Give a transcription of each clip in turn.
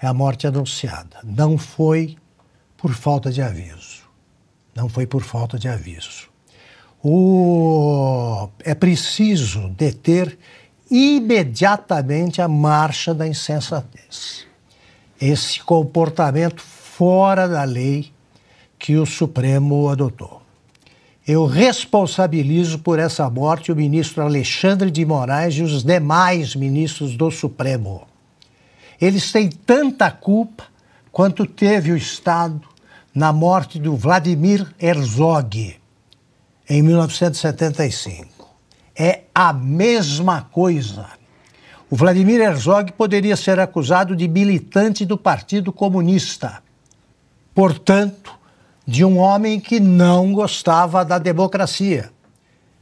é a morte anunciada. Não foi por falta de aviso. Não foi por falta de aviso. O... É preciso deter imediatamente a marcha da insensatez. Esse comportamento fora da lei que o Supremo adotou. Eu responsabilizo por essa morte o ministro Alexandre de Moraes e os demais ministros do Supremo. Eles têm tanta culpa quanto teve o Estado na morte do Vladimir Herzog em 1975. É a mesma coisa. O Vladimir Herzog poderia ser acusado de militante do Partido Comunista, portanto, de um homem que não gostava da democracia.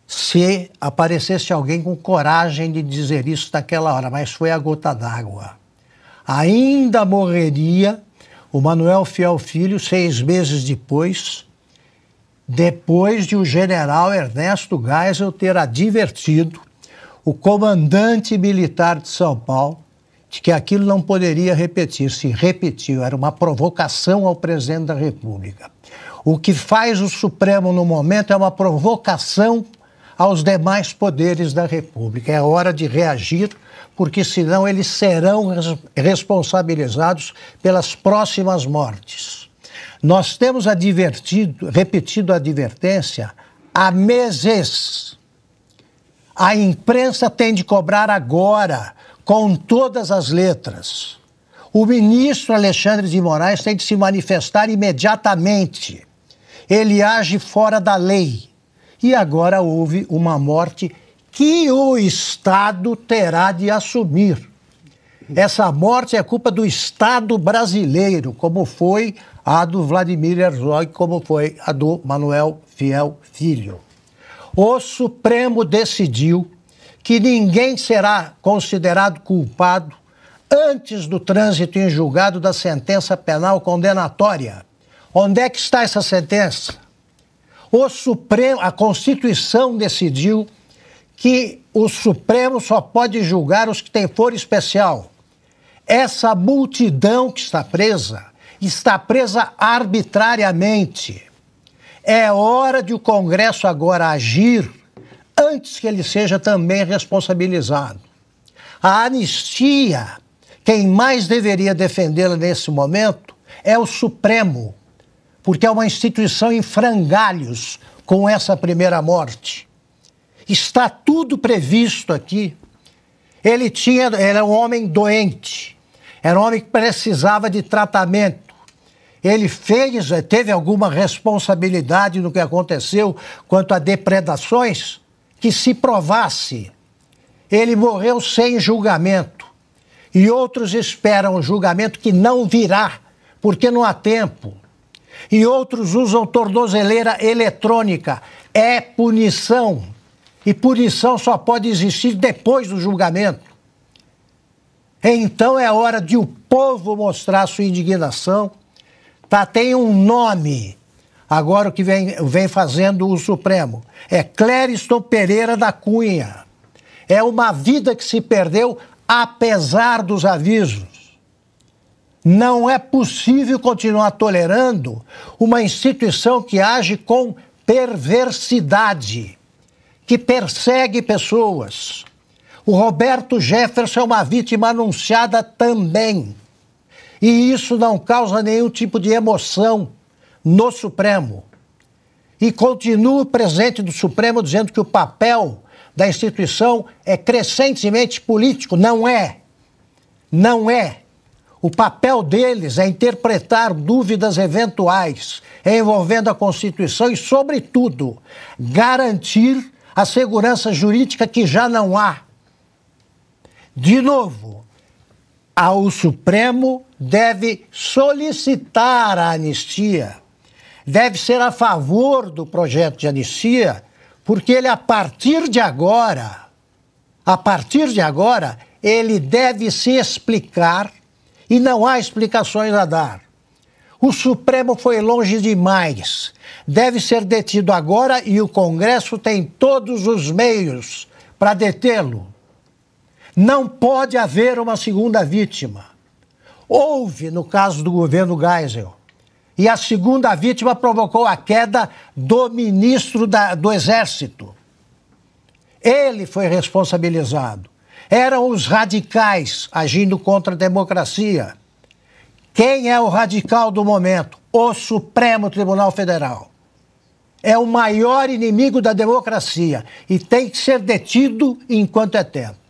Se aparecesse alguém com coragem de dizer isso naquela hora, mas foi a gota d'água ainda morreria o Manuel Fiel Filho seis meses depois, depois de o general Ernesto Geisel ter advertido o comandante militar de São Paulo de que aquilo não poderia repetir. Se repetiu, era uma provocação ao presidente da República. O que faz o Supremo no momento é uma provocação aos demais poderes da República. É hora de reagir, porque senão eles serão res responsabilizados pelas próximas mortes. Nós temos advertido, repetido a advertência há meses. A imprensa tem de cobrar agora, com todas as letras. O ministro Alexandre de Moraes tem de se manifestar imediatamente. Ele age fora da lei e agora houve uma morte que o Estado terá de assumir. Essa morte é culpa do Estado brasileiro, como foi a do Vladimir Herzog, como foi a do Manuel Fiel Filho. O Supremo decidiu que ninguém será considerado culpado antes do trânsito em julgado da sentença penal condenatória. Onde é que está essa sentença? O Supremo, a Constituição decidiu que o Supremo só pode julgar os que têm foro especial. Essa multidão que está presa está presa arbitrariamente. É hora de o Congresso agora agir antes que ele seja também responsabilizado. A anistia, quem mais deveria defendê-la nesse momento é o Supremo porque é uma instituição em frangalhos com essa primeira morte. Está tudo previsto aqui. Ele tinha, era um homem doente, era um homem que precisava de tratamento. Ele fez, teve alguma responsabilidade no que aconteceu quanto a depredações que se provasse. Ele morreu sem julgamento. E outros esperam o julgamento que não virá, porque não há tempo e outros usam tornozeleira eletrônica. É punição. E punição só pode existir depois do julgamento. Então é hora de o povo mostrar sua indignação. Tá, tem um nome. Agora o que vem, vem fazendo o Supremo é Clériston Pereira da Cunha. É uma vida que se perdeu apesar dos avisos. Não é possível continuar tolerando uma instituição que age com perversidade, que persegue pessoas. O Roberto Jefferson é uma vítima anunciada também. E isso não causa nenhum tipo de emoção no Supremo. E continua o presidente do Supremo dizendo que o papel da instituição é crescentemente político. Não é. Não é. O papel deles é interpretar dúvidas eventuais envolvendo a Constituição e, sobretudo, garantir a segurança jurídica que já não há. De novo, ao Supremo deve solicitar a anistia, deve ser a favor do projeto de anistia, porque ele, a partir de agora, a partir de agora, ele deve se explicar e não há explicações a dar. O Supremo foi longe demais. Deve ser detido agora e o Congresso tem todos os meios para detê-lo. Não pode haver uma segunda vítima. Houve no caso do governo Geisel. E a segunda vítima provocou a queda do ministro da, do Exército. Ele foi responsabilizado. Eram os radicais agindo contra a democracia. Quem é o radical do momento? O Supremo Tribunal Federal. É o maior inimigo da democracia e tem que ser detido enquanto é tempo.